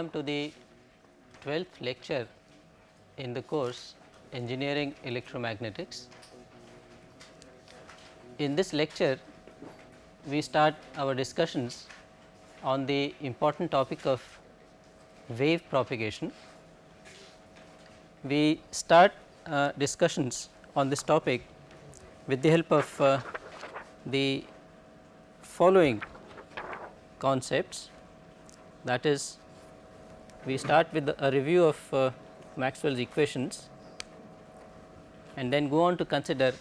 welcome to the 12th lecture in the course Engineering Electromagnetics. In this lecture, we start our discussions on the important topic of wave propagation. We start uh, discussions on this topic with the help of uh, the following concepts that is we start with a review of uh, Maxwell's equations and then go on to consider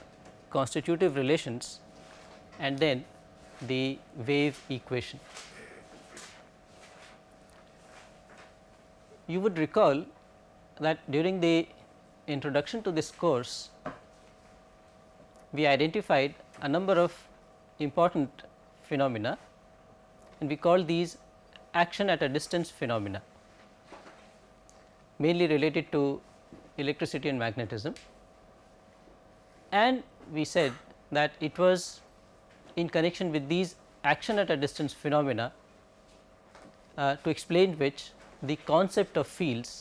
constitutive relations and then the wave equation. You would recall that during the introduction to this course, we identified a number of important phenomena and we call these action at a distance phenomena mainly related to electricity and magnetism and we said that it was in connection with these action at a distance phenomena uh, to explain which the concept of fields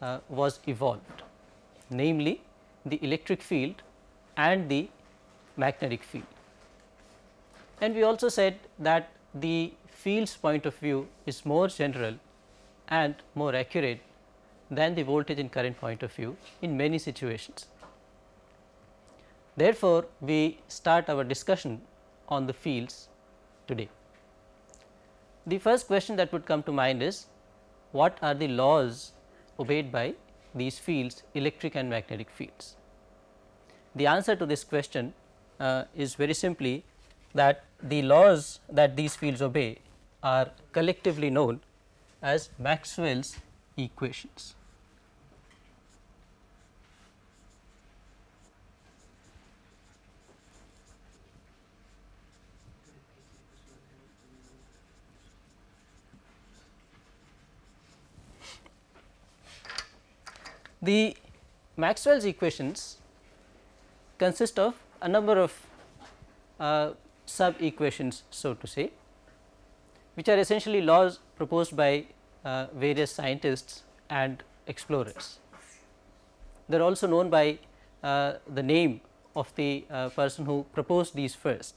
uh, was evolved namely the electric field and the magnetic field. And we also said that the field's point of view is more general and more accurate than the voltage and current point of view in many situations. Therefore, we start our discussion on the fields today. The first question that would come to mind is what are the laws obeyed by these fields electric and magnetic fields. The answer to this question uh, is very simply that the laws that these fields obey are collectively known as Maxwell's equations. The Maxwell's equations consist of a number of uh, sub equations so to say, which are essentially laws proposed by uh, various scientists and explorers. They are also known by uh, the name of the uh, person who proposed these first.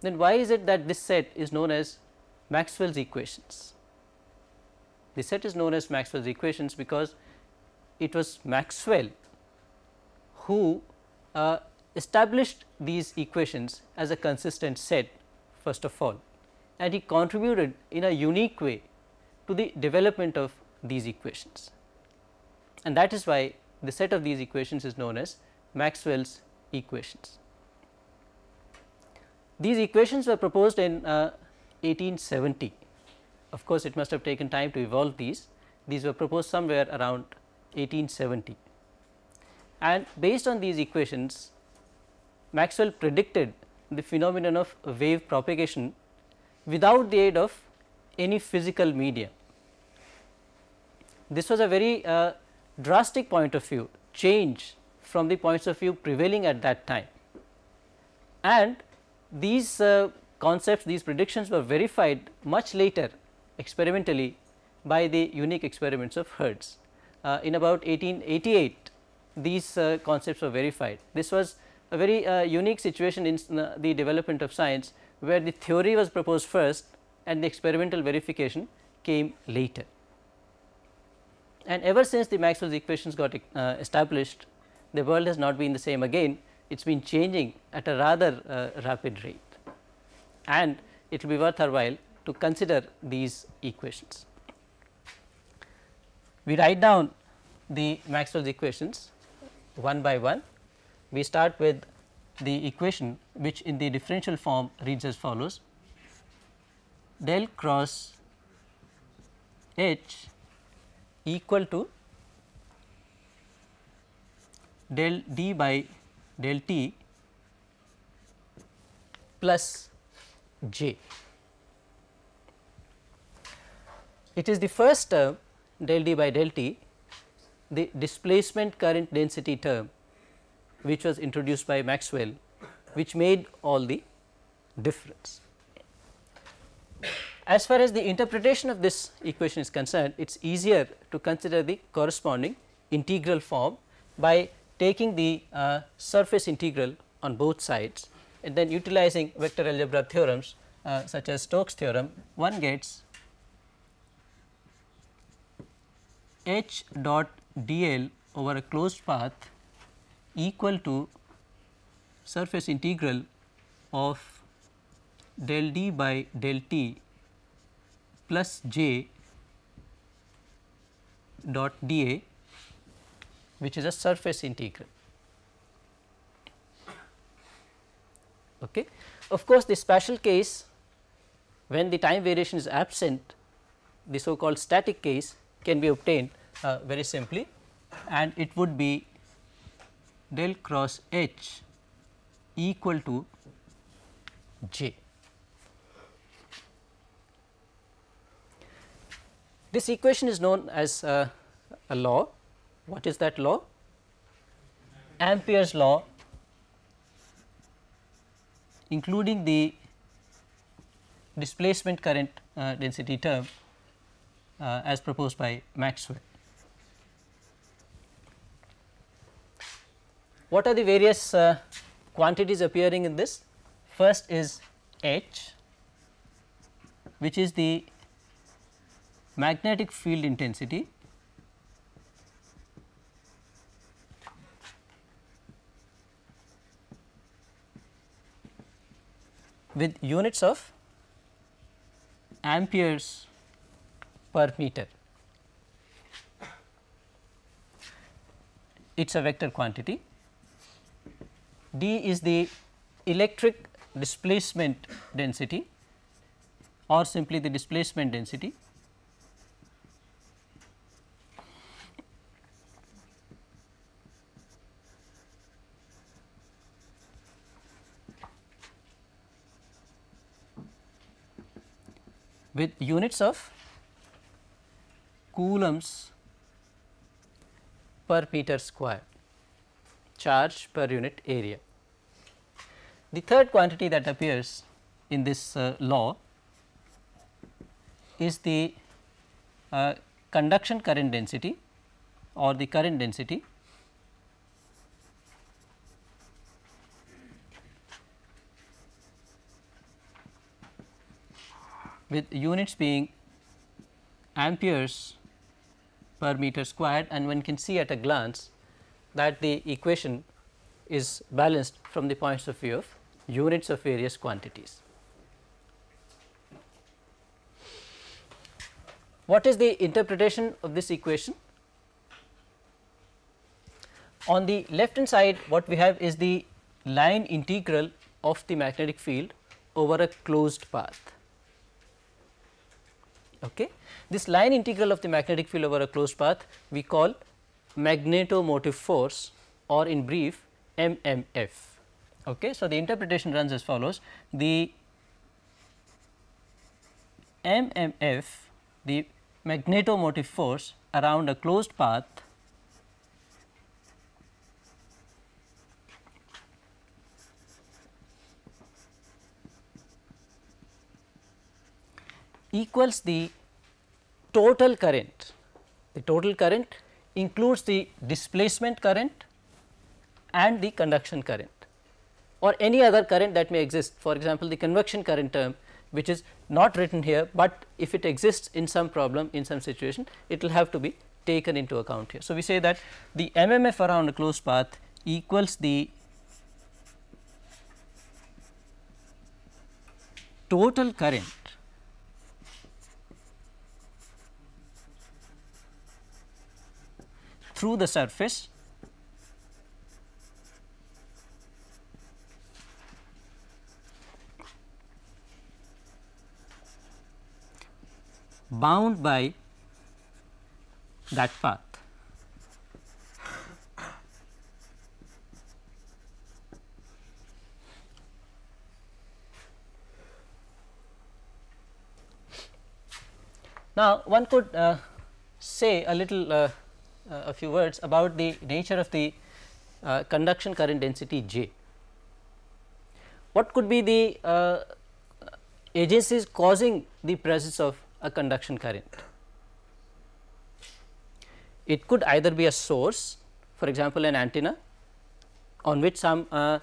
Then why is it that this set is known as Maxwell's equations? The set is known as Maxwell's equations because it was Maxwell who uh, established these equations as a consistent set first of all and he contributed in a unique way to the development of these equations. And that is why the set of these equations is known as Maxwell's equations. These equations were proposed in uh, 1870. Of course, it must have taken time to evolve these. These were proposed somewhere around 1870. And based on these equations, Maxwell predicted the phenomenon of wave propagation without the aid of any physical medium. This was a very uh, drastic point of view change from the points of view prevailing at that time. And these uh, concepts, these predictions were verified much later experimentally by the unique experiments of Hertz. Uh, in about 1888, these uh, concepts were verified. This was a very uh, unique situation in uh, the development of science where the theory was proposed first and the experimental verification came later. And ever since the Maxwell's equations got uh, established, the world has not been the same again. It has been changing at a rather uh, rapid rate and it will be worth our while to consider these equations. We write down the Maxwell's equations one by one. We start with the equation which in the differential form reads as follows del cross H equal to del d by del t plus j. It is the first term del d by del t the displacement current density term which was introduced by Maxwell which made all the difference. As far as the interpretation of this equation is concerned, it is easier to consider the corresponding integral form by taking the uh, surface integral on both sides and then utilizing vector algebra theorems uh, such as Stokes theorem, one gets h dot dl over a closed path equal to surface integral of del d by del t plus j dot dA which is a surface integral. Okay. Of course, the special case when the time variation is absent the so called static case can be obtained uh, very simply and it would be del cross H equal to j. This equation is known as uh, a law. What is that law? Ampere's law including the displacement current uh, density term uh, as proposed by Maxwell. What are the various uh, quantities appearing in this? First is H which is the magnetic field intensity with units of amperes per meter. It is a vector quantity. D is the electric displacement density or simply the displacement density with units of coulombs per meter square charge per unit area. The third quantity that appears in this uh, law is the uh, conduction current density or the current density with units being amperes per meter squared and one can see at a glance that the equation is balanced from the points of view of units of various quantities. What is the interpretation of this equation? On the left hand side what we have is the line integral of the magnetic field over a closed path. Okay. This line integral of the magnetic field over a closed path we call magnetomotive force or in brief MMF. Okay. So, the interpretation runs as follows the MMF the magnetomotive force around a closed path equals the total current. The total current includes the displacement current and the conduction current or any other current that may exist. For example, the convection current term which is not written here, but if it exists in some problem in some situation, it will have to be taken into account here. So, we say that the MMF around a closed path equals the total current through the surface bound by that path. Now, one could uh, say a little uh, uh, a few words about the nature of the uh, conduction current density J. What could be the uh, agencies causing the presence of a conduction current. It could either be a source for example, an antenna on which some uh,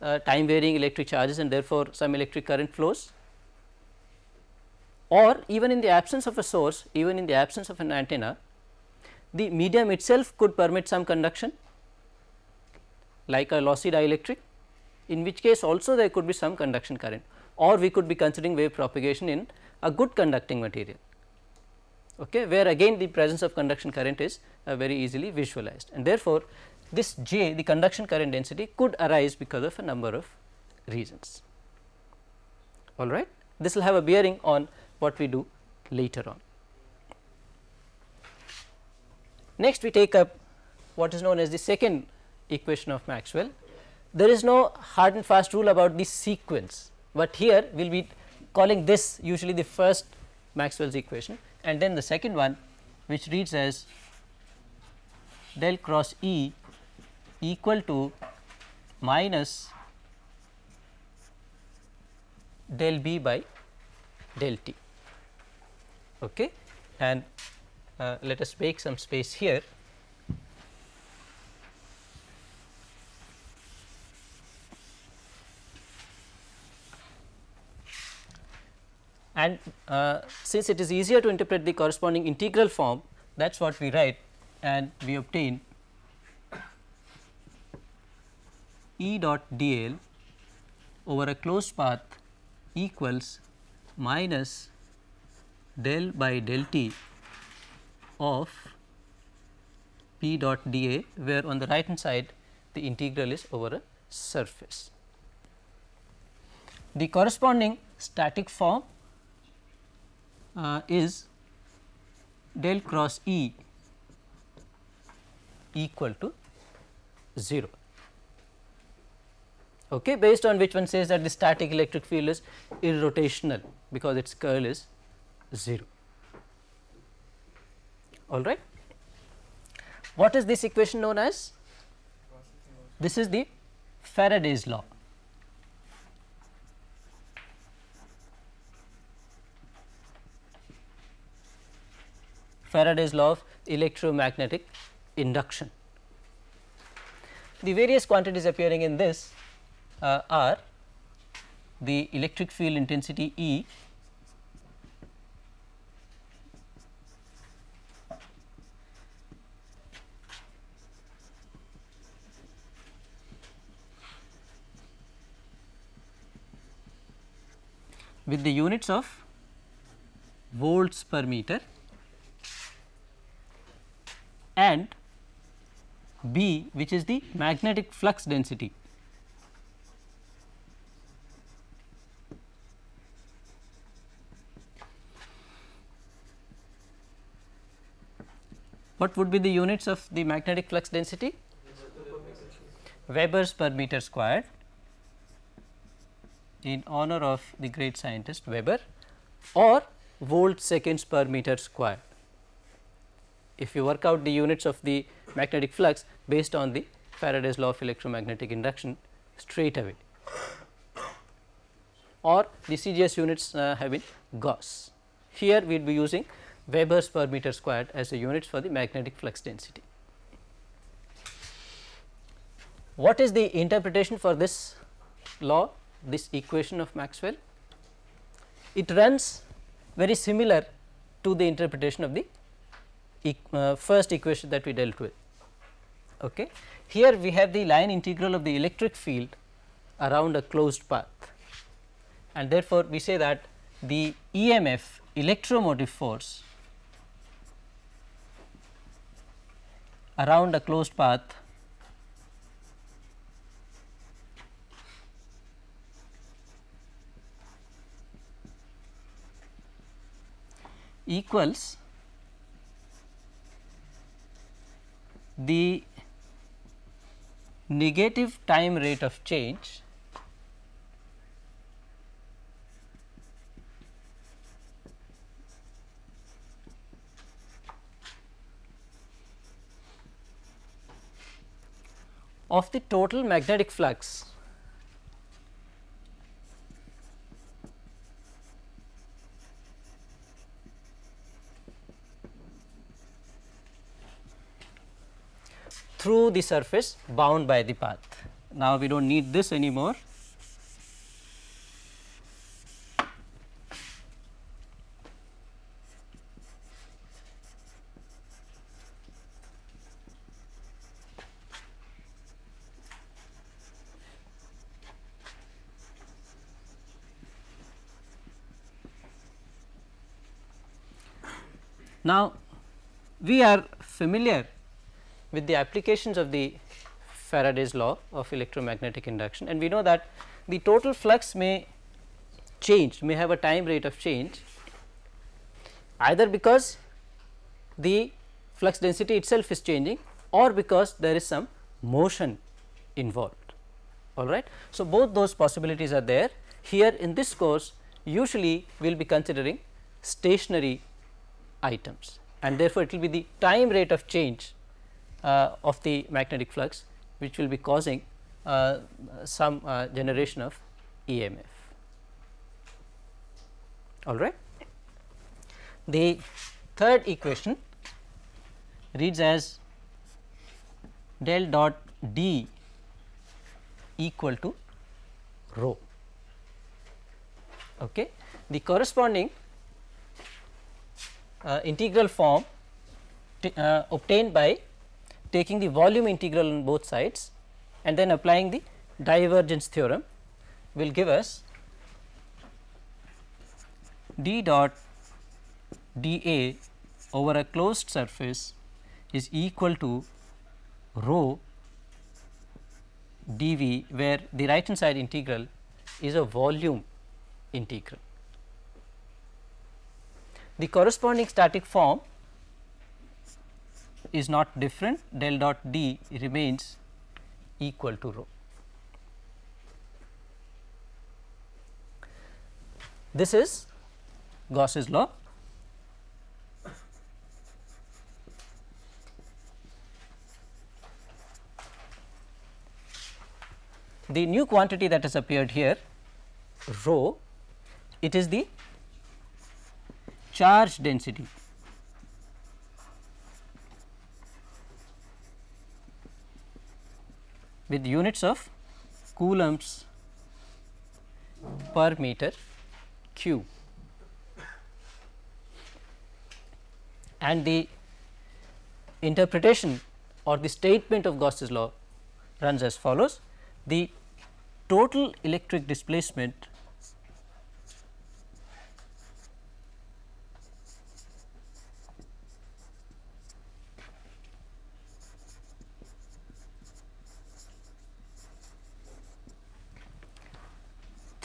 uh, time varying electric charges and therefore, some electric current flows or even in the absence of a source even in the absence of an antenna the medium itself could permit some conduction like a lossy dielectric in which case also there could be some conduction current or we could be considering wave propagation in a good conducting material okay, where again the presence of conduction current is uh, very easily visualized and therefore, this J the conduction current density could arise because of a number of reasons all right. This will have a bearing on what we do later on. Next we take up what is known as the second equation of Maxwell. There is no hard and fast rule about the sequence, but here we will be calling this usually the first Maxwell's equation and then the second one which reads as del cross E equal to minus del B by del T. Okay? And uh, let us make some space here. And uh, since it is easier to interpret the corresponding integral form, that is what we write and we obtain E dot dl over a closed path equals minus del by del t of P dot dA where on the right hand side the integral is over a surface. The corresponding static form uh, is del cross E equal to 0 okay based on which one says that the static electric field is irrotational because its curl is 0 all right. What is this equation known as? This is the Faraday's law. Faraday's law of electromagnetic induction. The various quantities appearing in this uh, are the electric field intensity E with the units of volts per meter and B which is the magnetic flux density. What would be the units of the magnetic flux density? Webers per meter squared in honor of the great scientist Weber or volt seconds per meter square. If you work out the units of the magnetic flux based on the Faraday's law of electromagnetic induction straight away or the CGS units uh, have been Gauss. Here we will be using Webers per meter squared as a units for the magnetic flux density. What is the interpretation for this law this equation of Maxwell. It runs very similar to the interpretation of the e uh, first equation that we dealt with. Okay. Here we have the line integral of the electric field around a closed path and therefore, we say that the EMF electromotive force around a closed path equals the negative time rate of change of the total magnetic flux through the surface bound by the path. Now, we do not need this anymore. Now, we are familiar with the applications of the Faraday's law of electromagnetic induction and we know that the total flux may change may have a time rate of change either because the flux density itself is changing or because there is some motion involved all right. So, both those possibilities are there here in this course usually we will be considering stationary items and therefore, it will be the time rate of change uh, of the magnetic flux which will be causing uh, some uh, generation of EMF. All right. The third equation reads as del dot d equal to rho. Okay. The corresponding uh, integral form uh, obtained by taking the volume integral on both sides and then applying the divergence theorem will give us d dot dA over a closed surface is equal to rho dV where the right hand side integral is a volume integral. The corresponding static form is not different del dot D remains equal to rho. This is Gauss's law. The new quantity that has appeared here rho, it is the charge density with units of coulombs per meter cube. And the interpretation or the statement of Gauss's law runs as follows. The total electric displacement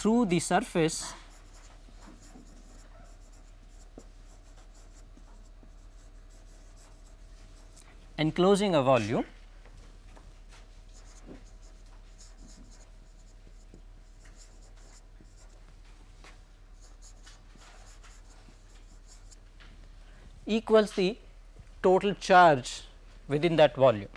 through the surface enclosing a volume equals the total charge within that volume.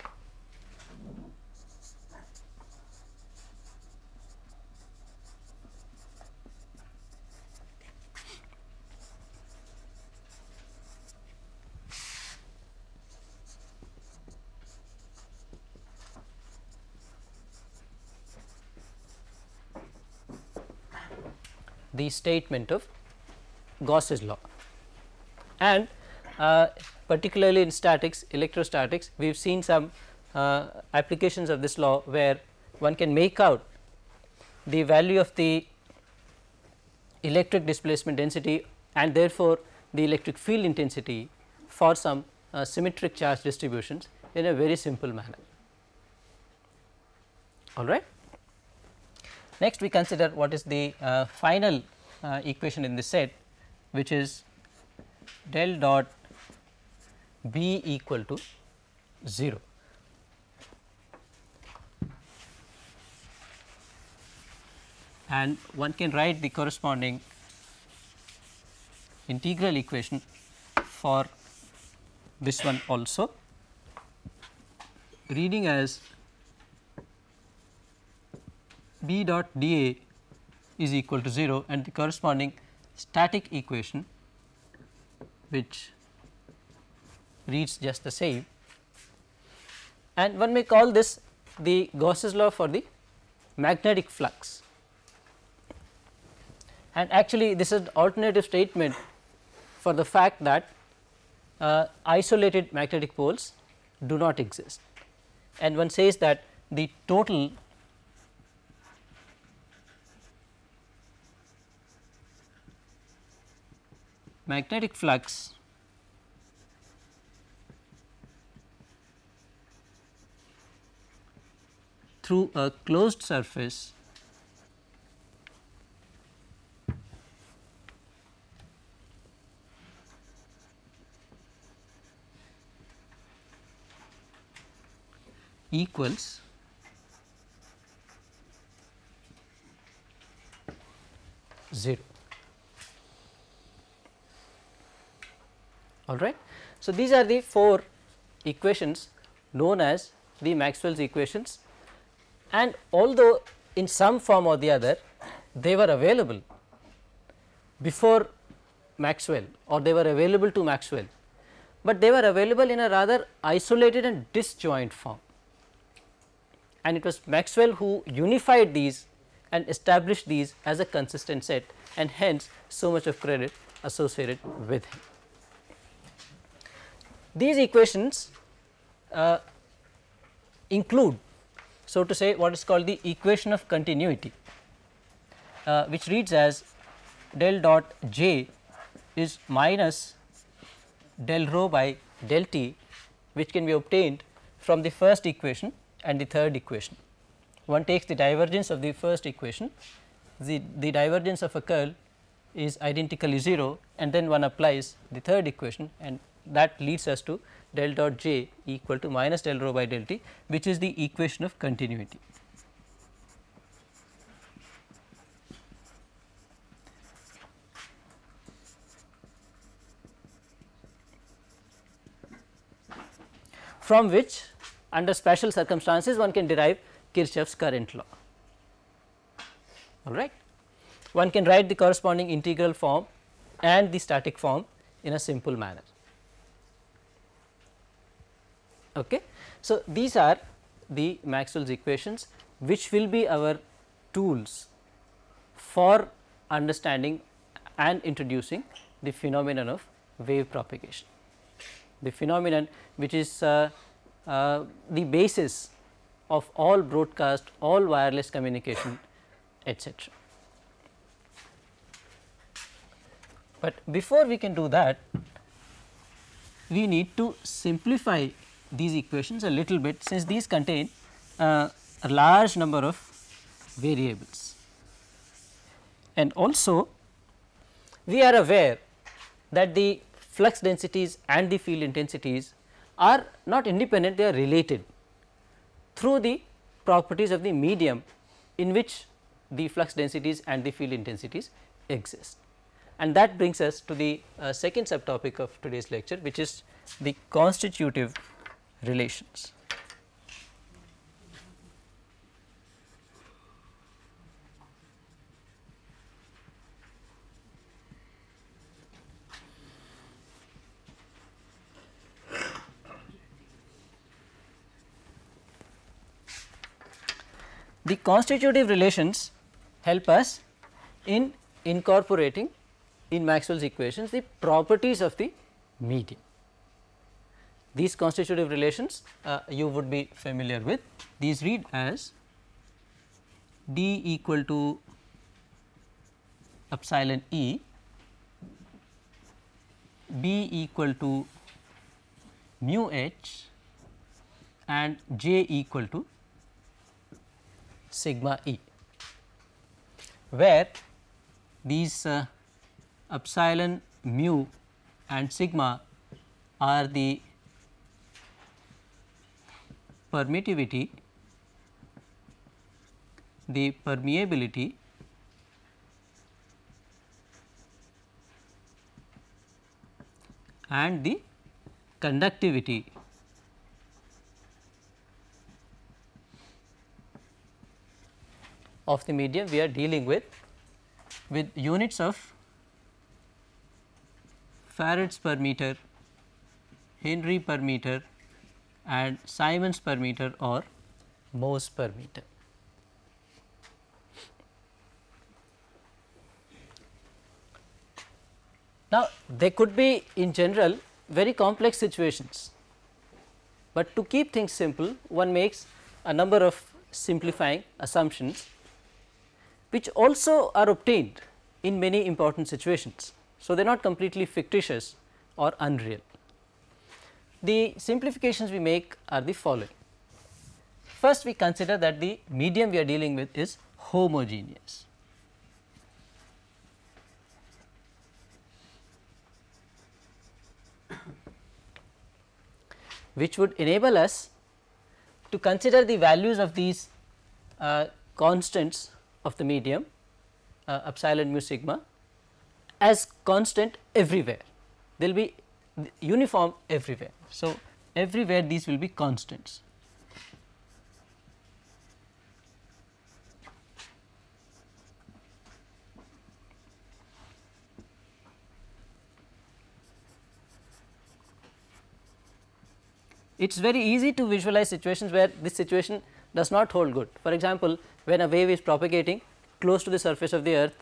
statement of Gauss's law. And uh, particularly in statics, electrostatics, we have seen some uh, applications of this law where one can make out the value of the electric displacement density and therefore, the electric field intensity for some uh, symmetric charge distributions in a very simple manner. All right. Next, we consider what is the uh, final uh, equation in the set which is del dot B equal to 0. And one can write the corresponding integral equation for this one also reading as B dot dA is equal to 0 and the corresponding static equation which reads just the same and one may call this the Gauss's law for the magnetic flux. And actually this is an alternative statement for the fact that uh, isolated magnetic poles do not exist and one says that the total magnetic flux through a closed surface equals zero. all right. So, these are the four equations known as the Maxwell's equations and although in some form or the other they were available before Maxwell or they were available to Maxwell, but they were available in a rather isolated and disjoint form and it was Maxwell who unified these and established these as a consistent set and hence so much of credit associated with him. These equations uh, include so to say what is called the equation of continuity uh, which reads as del dot j is minus del rho by del t which can be obtained from the first equation and the third equation. One takes the divergence of the first equation, the, the divergence of a curl is identically 0 and then one applies the third equation and that leads us to del dot j equal to minus del rho by del t which is the equation of continuity. from which under special circumstances one can derive Kirchhoff's current law. All right. One can write the corresponding integral form and the static form in a simple manner. Okay. So, these are the Maxwell's equations which will be our tools for understanding and introducing the phenomenon of wave propagation. The phenomenon which is uh, uh, the basis of all broadcast, all wireless communication etc. But before we can do that, we need to simplify these equations a little bit since these contain uh, a large number of variables. And also we are aware that the flux densities and the field intensities are not independent, they are related through the properties of the medium in which the flux densities and the field intensities exist. And that brings us to the uh, second subtopic of today's lecture, which is the constitutive relations. The constitutive relations help us in incorporating in Maxwell's equations the properties of the medium. These constitutive relations uh, you would be familiar with. These read as d equal to epsilon e, b equal to mu h and j equal to sigma e, where these uh, epsilon mu and sigma are the permittivity, the permeability and the conductivity. of the medium we are dealing with with units of farads per meter, Henry per meter and Siemens per meter or Mohs per meter. Now, they could be in general very complex situations, but to keep things simple one makes a number of simplifying assumptions which also are obtained in many important situations. So, they are not completely fictitious or unreal the simplifications we make are the following. First we consider that the medium we are dealing with is homogeneous. which would enable us to consider the values of these uh, constants of the medium uh, epsilon mu sigma as constant everywhere. they will be uniform everywhere. So, everywhere these will be constants. It is very easy to visualize situations where this situation does not hold good. For example, when a wave is propagating close to the surface of the earth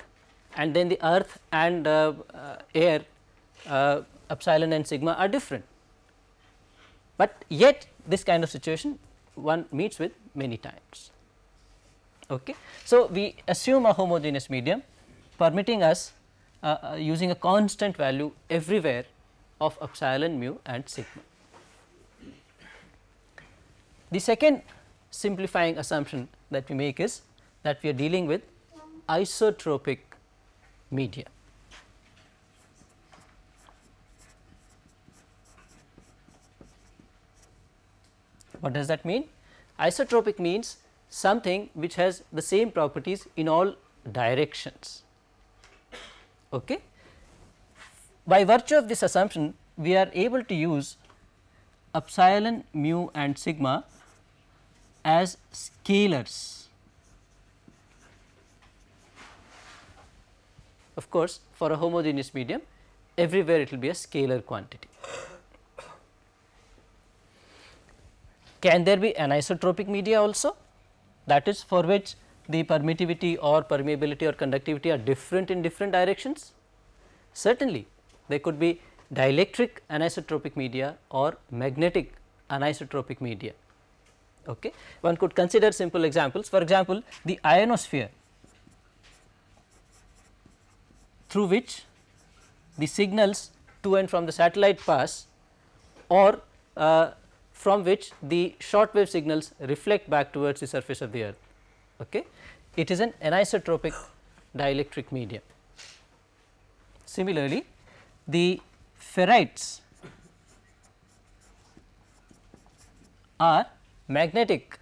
and then the earth and uh, uh, air uh, epsilon and sigma are different. But yet this kind of situation one meets with many times. Okay. So, we assume a homogeneous medium permitting us uh, uh, using a constant value everywhere of epsilon, mu and sigma. The second simplifying assumption that we make is that we are dealing with isotropic media. What does that mean? Isotropic means something which has the same properties in all directions. Okay? By virtue of this assumption, we are able to use epsilon, mu and sigma as scalars. Of course, for a homogeneous medium, everywhere it will be a scalar quantity. Can there be anisotropic media also? That is for which the permittivity or permeability or conductivity are different in different directions? Certainly, there could be dielectric anisotropic media or magnetic anisotropic media. Okay. One could consider simple examples. For example, the ionosphere through which the signals to and from the satellite pass or uh, from which the short wave signals reflect back towards the surface of the earth. Okay. It is an anisotropic dielectric medium. Similarly, the ferrites are magnetic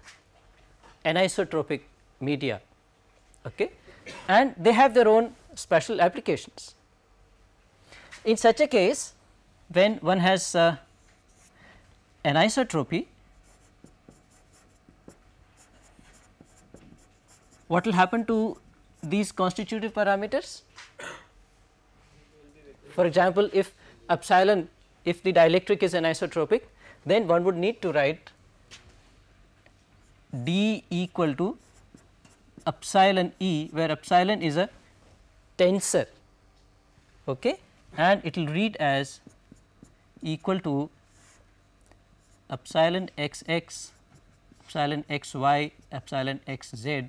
anisotropic media okay, and they have their own special applications. In such a case, when one has uh, anisotropy, what will happen to these constitutive parameters? For example, if epsilon, if the dielectric is anisotropic, then one would need to write d equal to epsilon e, where epsilon is a tensor okay, and it will read as equal to epsilon x x, epsilon x y, epsilon x z,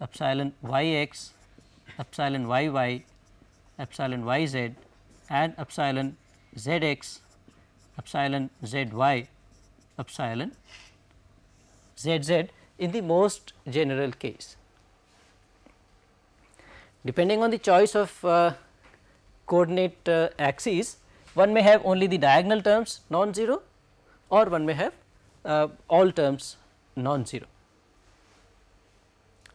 epsilon y x, epsilon y y, epsilon y z and epsilon z x, epsilon z y, epsilon z z in the most general case. Depending on the choice of uh, coordinate uh, axes, one may have only the diagonal terms non-zero or one may have uh, all terms non-zero.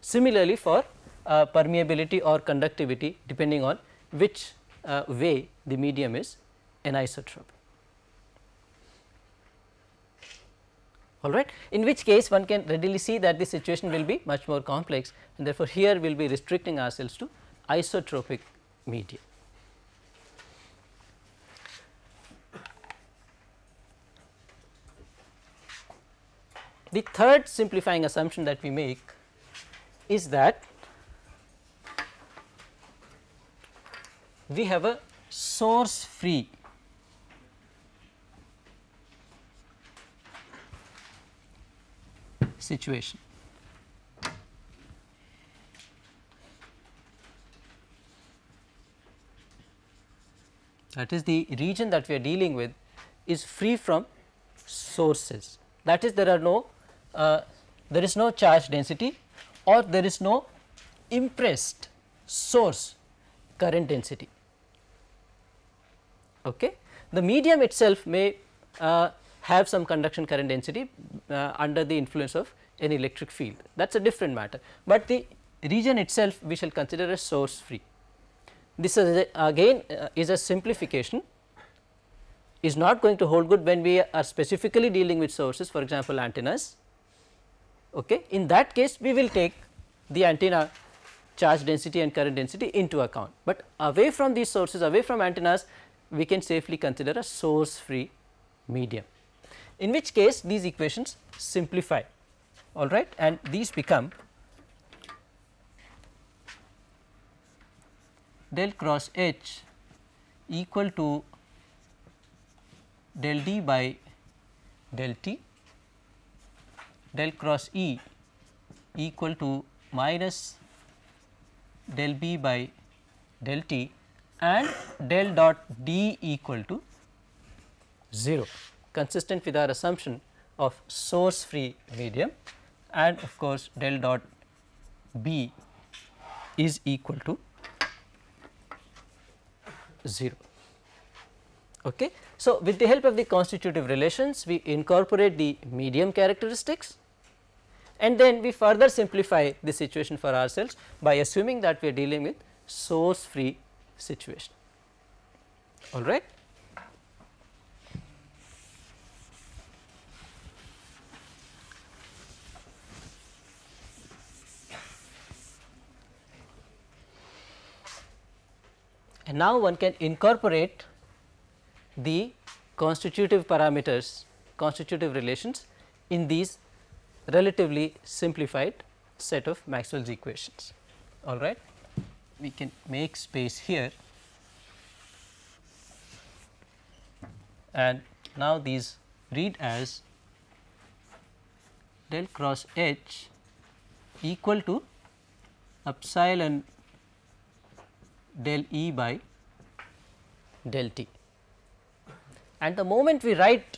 Similarly, for uh, permeability or conductivity depending on which uh, way the medium is anisotropic. All right, in which case one can readily see that the situation will be much more complex and therefore, here we will be restricting ourselves to isotropic media. The third simplifying assumption that we make is that we have a source free situation. That is the region that we are dealing with is free from sources. That is there are no uh, there is no charge density or there is no impressed source current density. Okay. The medium itself may uh, have some conduction current density uh, under the influence of an electric field that is a different matter, but the region itself we shall consider as source free. This is a, again uh, is a simplification is not going to hold good when we are specifically dealing with sources for example, antennas Okay. In that case, we will take the antenna charge density and current density into account, but away from these sources, away from antennas, we can safely consider a source free medium, in which case these equations simplify all right and these become del cross H equal to del D by del T del cross E equal to minus del B by del T and del dot D equal to 0 consistent with our assumption of source free medium and of course del dot B is equal to 0. Okay. So, with the help of the constitutive relations we incorporate the medium characteristics and then we further simplify the situation for ourselves by assuming that we are dealing with source free situation all right. And now one can incorporate the constitutive parameters, constitutive relations in these relatively simplified set of Maxwell's equations. All right, we can make space here and now these read as del cross H equal to epsilon del E by del T. And the moment we write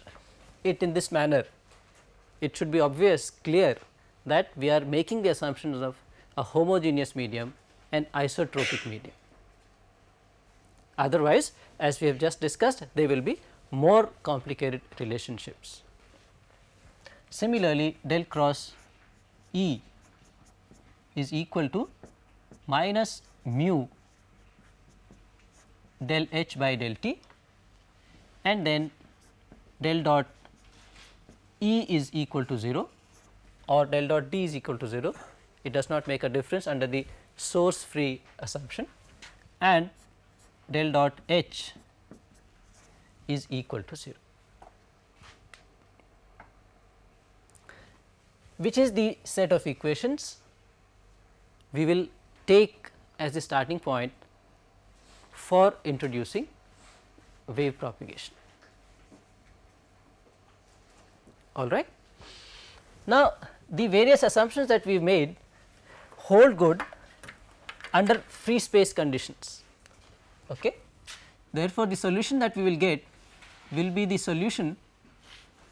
it in this manner, it should be obvious clear that we are making the assumptions of a homogeneous medium and isotropic medium. Otherwise, as we have just discussed, they will be more complicated relationships. Similarly, del cross E is equal to minus mu del h by del t and then del dot E is equal to 0 or del dot D is equal to 0, it does not make a difference under the source free assumption and del dot H is equal to 0. Which is the set of equations we will take as the starting point for introducing wave propagation. all right. Now, the various assumptions that we have made hold good under free space conditions. Okay. Therefore, the solution that we will get will be the solution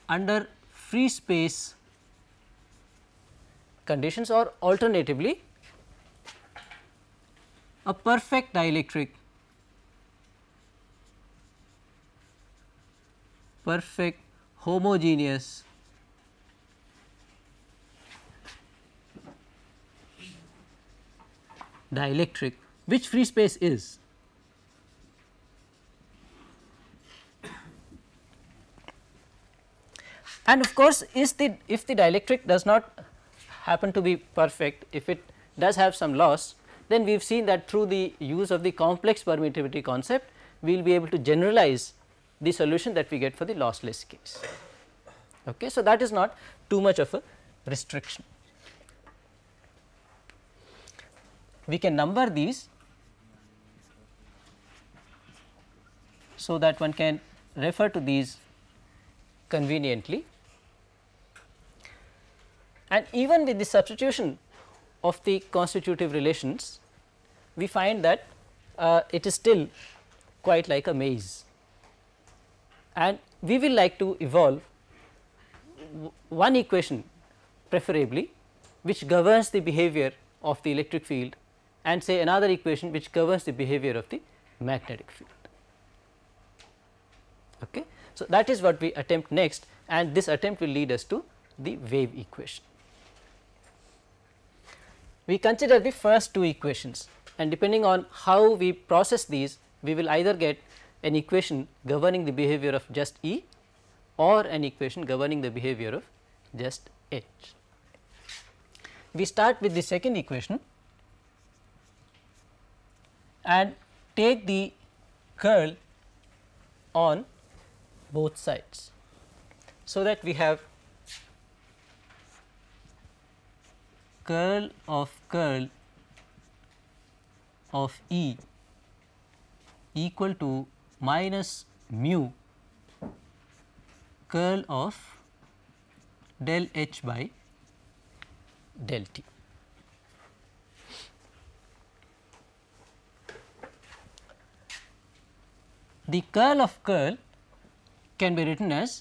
under free space conditions or alternatively a perfect dielectric perfect homogeneous dielectric which free space is and of course is the if the dielectric does not happen to be perfect if it does have some loss then we have seen that through the use of the complex permittivity concept we will be able to generalize the solution that we get for the lossless case. Okay, so, that is not too much of a restriction. we can number these so that one can refer to these conveniently. And even with the substitution of the constitutive relations, we find that uh, it is still quite like a maze. And we will like to evolve one equation preferably which governs the behavior of the electric field and say another equation which covers the behavior of the magnetic field. Okay. So, that is what we attempt next and this attempt will lead us to the wave equation. We consider the first two equations and depending on how we process these we will either get an equation governing the behavior of just E or an equation governing the behavior of just H. We start with the second equation and take the curl on both sides. So, that we have curl of curl of E equal to minus mu curl of del H by del T. the curl of curl can be written as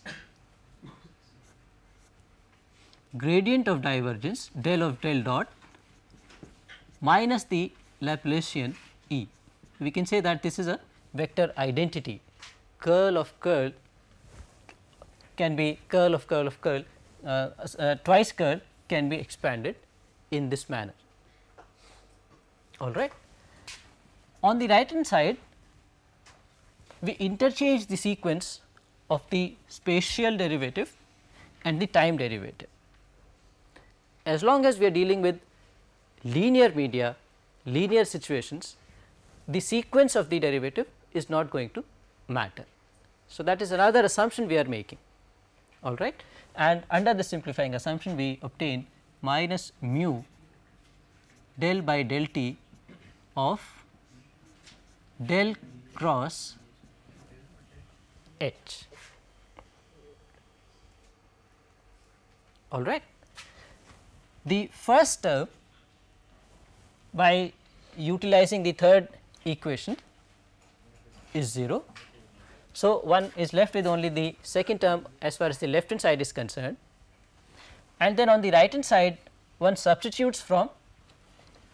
gradient of divergence del of del dot minus the Laplacian E. We can say that this is a vector identity curl of curl can be curl of curl of curl uh, uh, twice curl can be expanded in this manner all right. On the right hand side we interchange the sequence of the spatial derivative and the time derivative. As long as we are dealing with linear media, linear situations, the sequence of the derivative is not going to matter. So, that is another assumption we are making all right and under the simplifying assumption we obtain minus mu del by del t of del cross H. All right. The first term by utilizing the third equation is 0. So, one is left with only the second term as far as the left hand side is concerned and then on the right hand side one substitutes from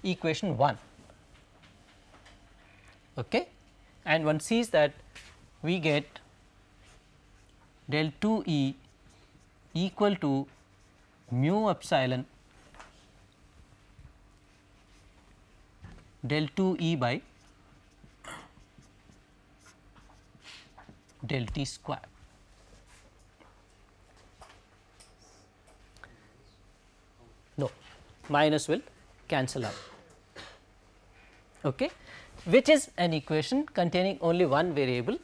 equation 1 okay and one sees that we get del 2 E equal to mu epsilon del 2 E by del T square. No, minus will cancel out, okay, which is an equation containing only one variable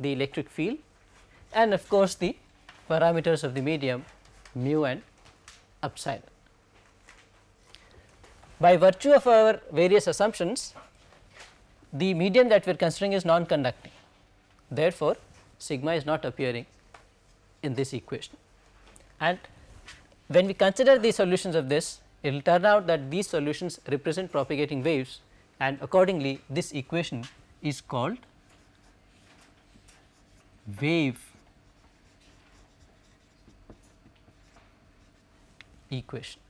the electric field and of course the parameters of the medium mu and epsilon. By virtue of our various assumptions, the medium that we are considering is non-conducting. Therefore, sigma is not appearing in this equation. And when we consider the solutions of this, it will turn out that these solutions represent propagating waves and accordingly this equation is called wave equation.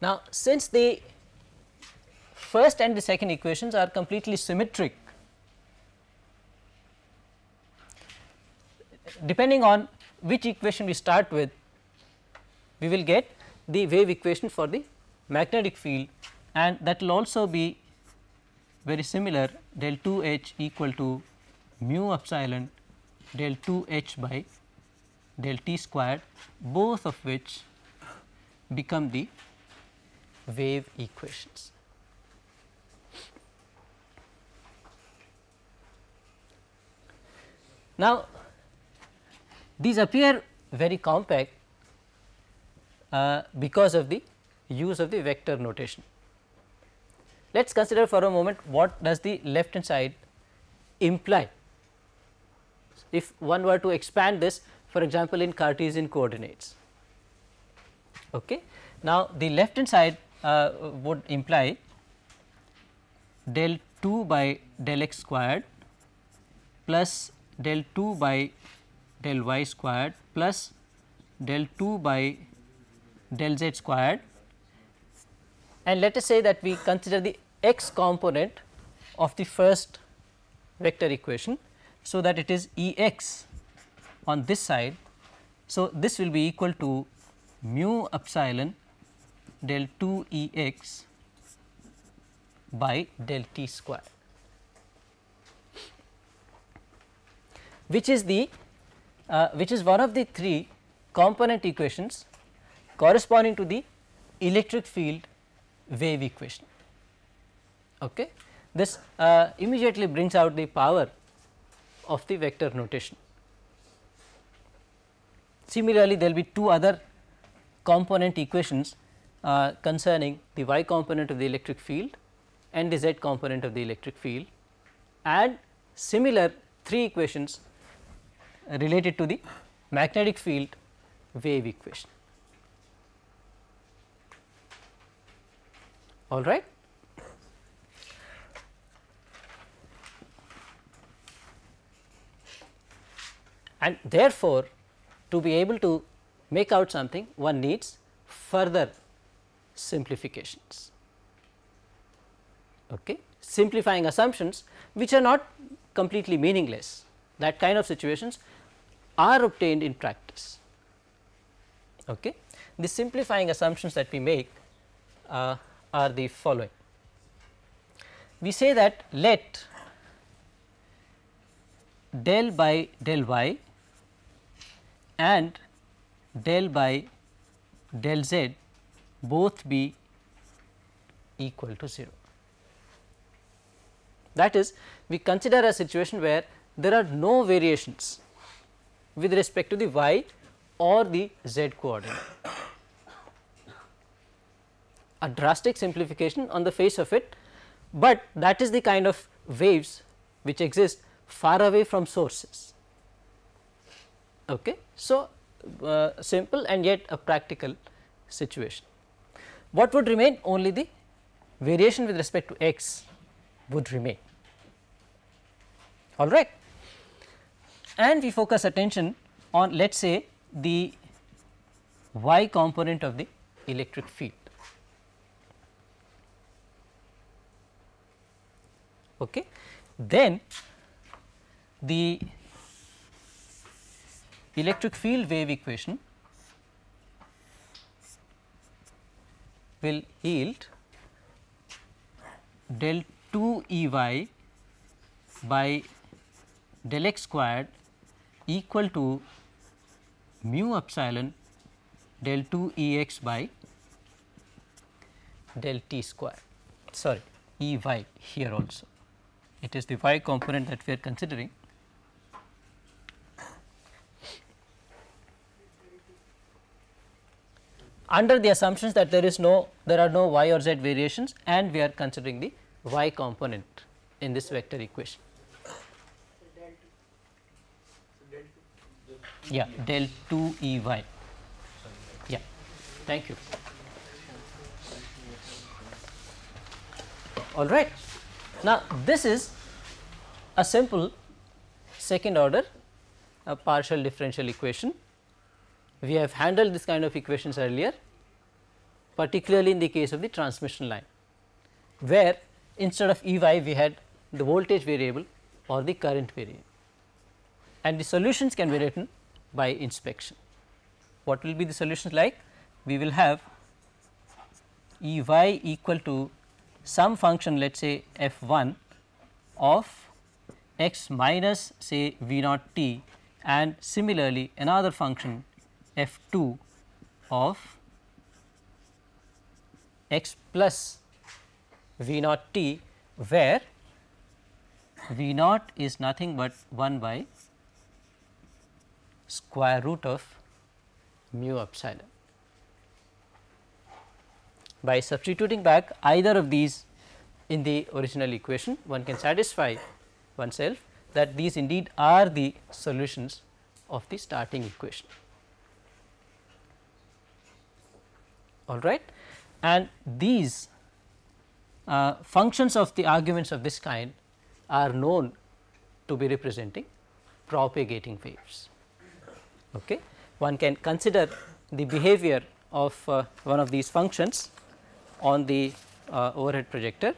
Now, since the first and the second equations are completely symmetric, depending on which equation we start with, we will get the wave equation for the magnetic field and that will also be very similar del 2 h equal to mu epsilon del 2 h by del t squared both of which become the wave equations. Now, these appear very compact uh, because of the use of the vector notation. Let us consider for a moment what does the left hand side imply. If one were to expand this for example, in Cartesian coordinates. Okay. Now, the left hand side uh, would imply del 2 by del x squared plus del 2 by del y squared plus del 2 by del z squared and let us say that we consider the x component of the first vector equation. So, that it is E x on this side. So, this will be equal to mu epsilon del 2 E x by del t square, which is the uh, which is one of the three component equations corresponding to the electric field wave equation. Okay. This uh, immediately brings out the power of the vector notation. Similarly, there will be two other component equations uh, concerning the y component of the electric field and the z component of the electric field and similar three equations related to the magnetic field wave equation. All right. And therefore, to be able to make out something one needs further simplifications. Okay. Simplifying assumptions which are not completely meaningless that kind of situations are obtained in practice. Okay. The simplifying assumptions that we make uh, are the following. We say that let del by del y and del by del z both be equal to 0. That is we consider a situation where there are no variations with respect to the y or the z coordinate. A drastic simplification on the face of it, but that is the kind of waves which exist far away from sources. Okay. So, uh, simple and yet a practical situation. What would remain? Only the variation with respect to x would remain, all right. And we focus attention on let us say the y component of the electric field. Okay. Then the the electric field wave equation will yield del 2 E y by del x squared equal to mu epsilon del 2 E x by del t square sorry E y here also. It is the y component that we are considering under the assumptions that there is no, there are no y or z variations and we are considering the y component in this vector equation. Yeah, del 2 E y. Yeah, thank you. All right. Now, this is a simple second order a partial differential equation we have handled this kind of equations earlier particularly in the case of the transmission line where instead of EY we had the voltage variable or the current variable and the solutions can be written by inspection. What will be the solutions like? We will have EY equal to some function let us say f1 of x minus say v naught t and similarly another function f 2 of x plus v naught t where v naught is nothing but 1 by square root of mu epsilon. By substituting back either of these in the original equation one can satisfy oneself that these indeed are the solutions of the starting equation. all right. And these uh, functions of the arguments of this kind are known to be representing propagating waves. Okay. One can consider the behavior of uh, one of these functions on the uh, overhead projector.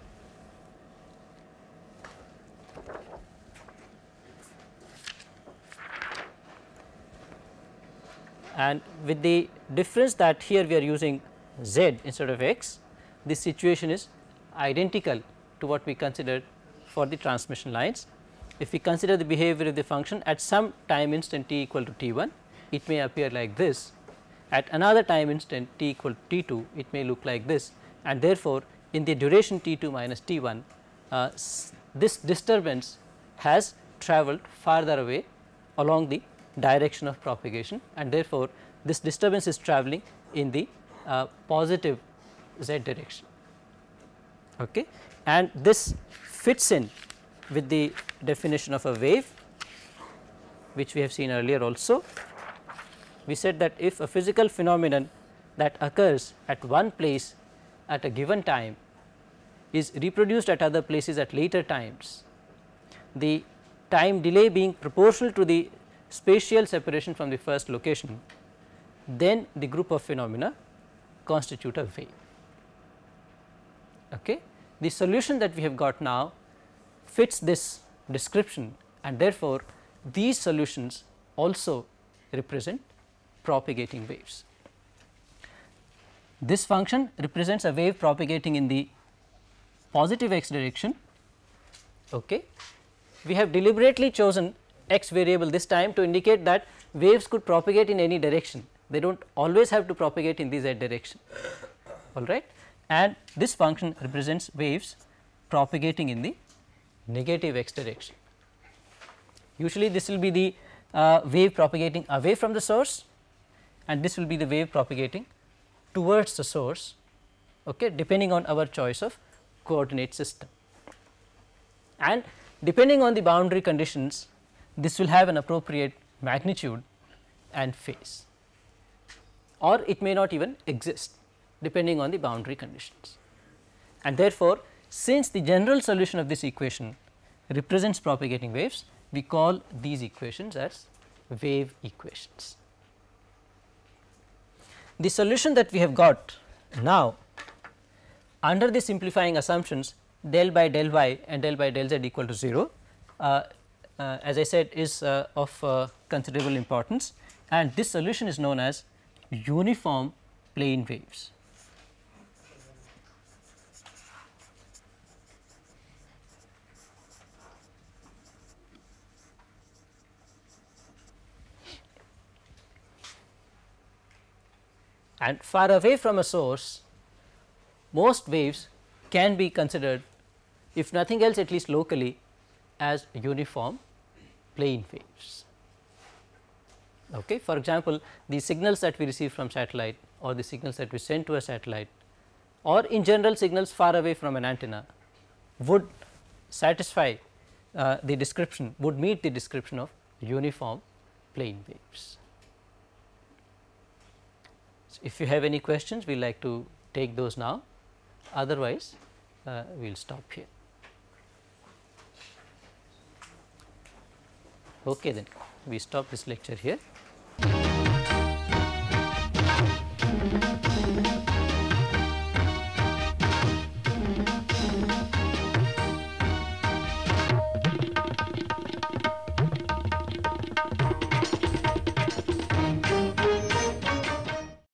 And with the difference that here we are using z instead of x, this situation is identical to what we considered for the transmission lines. If we consider the behavior of the function at some time instant t equal to t 1, it may appear like this. At another time instant t equal to t 2, it may look like this and therefore, in the duration t 2 minus t 1, uh, this disturbance has travelled farther away along the direction of propagation and therefore, this disturbance is travelling in the uh, positive z direction okay and this fits in with the definition of a wave which we have seen earlier also we said that if a physical phenomenon that occurs at one place at a given time is reproduced at other places at later times the time delay being proportional to the spatial separation from the first location then the group of phenomena constitute a wave. Okay? The solution that we have got now fits this description and therefore, these solutions also represent propagating waves. This function represents a wave propagating in the positive x direction. Okay. We have deliberately chosen x variable this time to indicate that waves could propagate in any direction they do not always have to propagate in the z direction all right and this function represents waves propagating in the negative x direction. Usually this will be the uh, wave propagating away from the source and this will be the wave propagating towards the source okay, depending on our choice of coordinate system. And depending on the boundary conditions this will have an appropriate magnitude and phase or it may not even exist depending on the boundary conditions. And therefore, since the general solution of this equation represents propagating waves, we call these equations as wave equations. The solution that we have got now under the simplifying assumptions del by del y and del by del z equal to 0 uh, uh, as I said is uh, of uh, considerable importance and this solution is known as uniform plane waves. And far away from a source, most waves can be considered if nothing else at least locally as uniform plane waves. Okay. For example, the signals that we receive from satellite or the signals that we send to a satellite or in general signals far away from an antenna would satisfy uh, the description would meet the description of uniform plane waves. So, if you have any questions we like to take those now otherwise uh, we will stop here. Okay then we stop this lecture here.